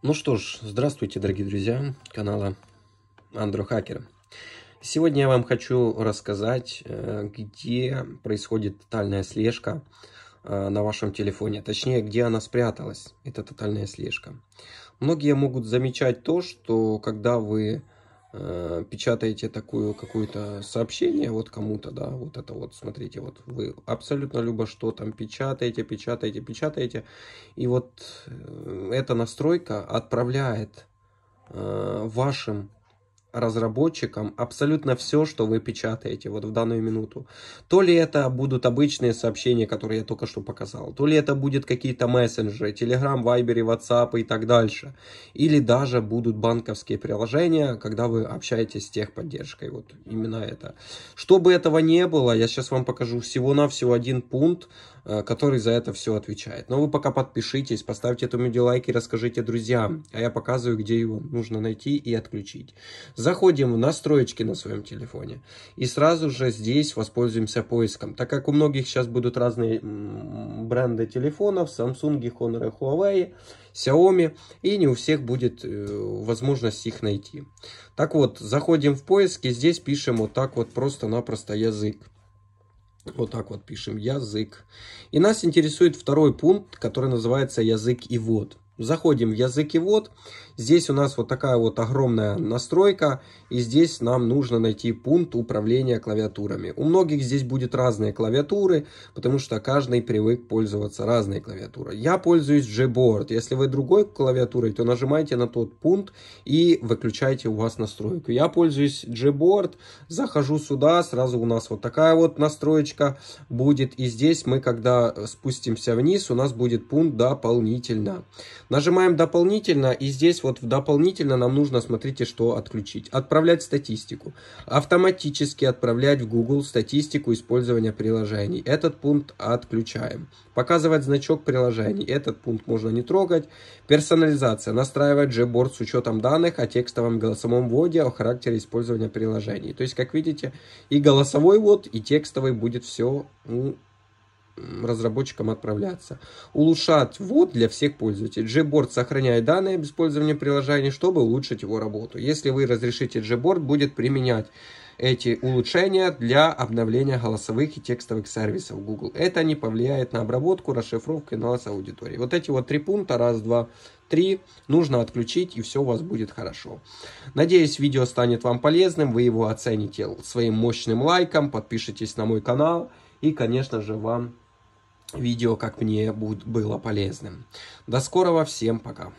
Ну что ж, здравствуйте, дорогие друзья канала Андро Хакер. Сегодня я вам хочу рассказать, э, где происходит тотальная слежка э, на вашем телефоне, точнее, где она спряталась, эта тотальная слежка. Многие могут замечать то, что когда вы э, печатаете такую какое-то сообщение вот кому-то, да, вот это вот, смотрите, вот вы абсолютно любо что там печатаете, печатаете, печатаете, и вот э, эта настройка отправляет э, вашим разработчикам абсолютно все, что вы печатаете вот в данную минуту. То ли это будут обычные сообщения, которые я только что показал, то ли это будут какие-то мессенджеры, Telegram, Viber, WhatsApp и так дальше. Или даже будут банковские приложения, когда вы общаетесь с техподдержкой. Вот именно это. Чтобы этого не было, я сейчас вам покажу всего-навсего один пункт, э, который за это все отвечает. Но вы пока подпишитесь, поставьте этому видео лайк и расскажите друзьям. А я показываю, где его нужно найти и отключить. Заходим в настройки на своем телефоне и сразу же здесь воспользуемся поиском. Так как у многих сейчас будут разные бренды телефонов, Samsung, Honor, Huawei, Xiaomi, и не у всех будет э, возможность их найти. Так вот, заходим в поиск здесь пишем вот так вот просто-напросто язык. Вот так вот пишем язык. И нас интересует второй пункт, который называется язык и вот. Заходим в языки, вот Здесь у нас вот такая вот огромная настройка. И здесь нам нужно найти пункт управления клавиатурами. У многих здесь будет разные клавиатуры, потому что каждый привык пользоваться разной клавиатурой. Я пользуюсь Gboard. Если вы другой клавиатурой, то нажимайте на тот пункт и выключайте у вас настройку. Я пользуюсь Gboard. Захожу сюда, сразу у нас вот такая вот настроечка будет. И здесь мы, когда спустимся вниз, у нас будет пункт «Дополнительно». Нажимаем дополнительно, и здесь вот в дополнительно нам нужно, смотрите, что отключить. Отправлять статистику. Автоматически отправлять в Google статистику использования приложений. Этот пункт отключаем. Показывать значок приложений. Этот пункт можно не трогать. Персонализация. Настраивать Gboard с учетом данных о текстовом голосовом вводе, о характере использования приложений. То есть, как видите, и голосовой ввод, и текстовый будет все разработчикам отправляться. Улучшать вот для всех пользователей. Gboard сохраняет данные об использовании приложения, чтобы улучшить его работу. Если вы разрешите, Gboard будет применять эти улучшения для обновления голосовых и текстовых сервисов Google. Это не повлияет на обработку, расшифровку и налаз аудитории. Вот эти вот три пункта, раз, два, три, нужно отключить и все у вас будет хорошо. Надеюсь, видео станет вам полезным, вы его оцените своим мощным лайком, подпишитесь на мой канал и, конечно же, вам видео, как мне будет, было полезным. До скорого, всем пока!